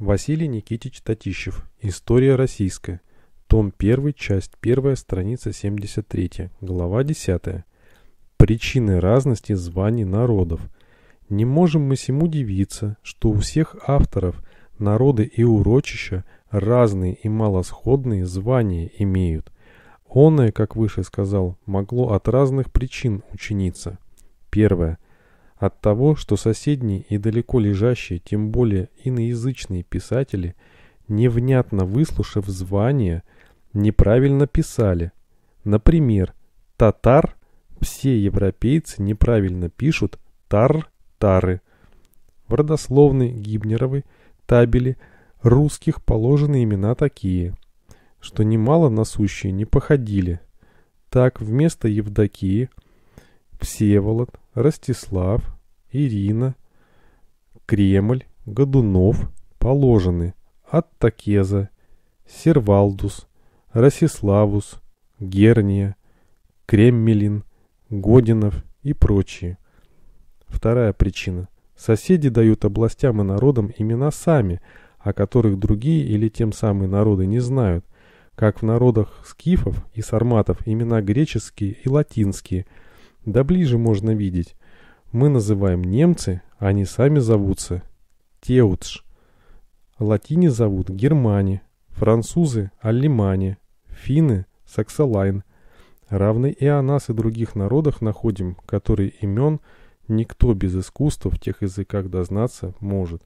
Василий Никитич Татищев. История российская. Том 1, часть 1, страница 73, глава 10. Причины разности званий народов. Не можем мы сему удивиться, что у всех авторов народы и урочища разные и малосходные звания имеют. Оное, как выше сказал, могло от разных причин учиниться. Первое – от того, что соседние и далеко лежащие, тем более иноязычные писатели, невнятно выслушав звание, неправильно писали. Например, «татар» все европейцы неправильно пишут «тар-тары». В родословной Гибнеровой табели русских положены имена такие, что немало насущие не походили. Так вместо Евдокии – Всеволод, Ростислав, Ирина, Кремль, Годунов, Положены, Аттакеза, Сервалдус, Росиславус, Герния, Креммелин, Годинов и прочие. Вторая причина. Соседи дают областям и народам имена сами, о которых другие или тем самые народы не знают, как в народах скифов и сарматов имена греческие и латинские – да ближе можно видеть. Мы называем немцы, а они сами зовутся Теутш. Латини зовут Германе, французы – Алимане, финны – Саксалайн. Равны и о нас и других народах находим, которые имен никто без искусства в тех языках дознаться может.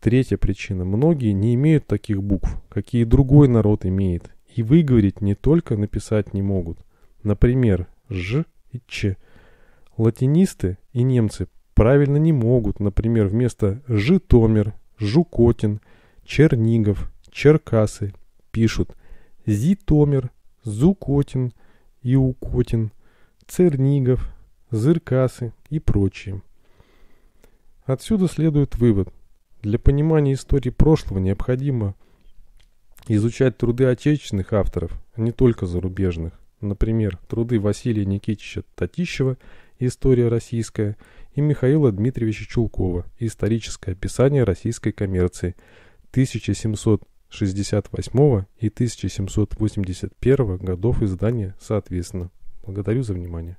Третья причина. Многие не имеют таких букв, какие другой народ имеет, и выговорить не только написать не могут. Например, Ж и Ч. Латинисты и немцы правильно не могут, например, вместо Житомир, Жукотин, Чернигов, Черкасы пишут Зитомир, Зукотин, Иукотин, Цернигов, Зыркасы и прочие. Отсюда следует вывод. Для понимания истории прошлого необходимо изучать труды отечественных авторов, а не только зарубежных например, труды Василия Никитича Татищева «История российская» и Михаила Дмитриевича Чулкова «Историческое описание российской коммерции» 1768 и 1781 годов издания соответственно. Благодарю за внимание.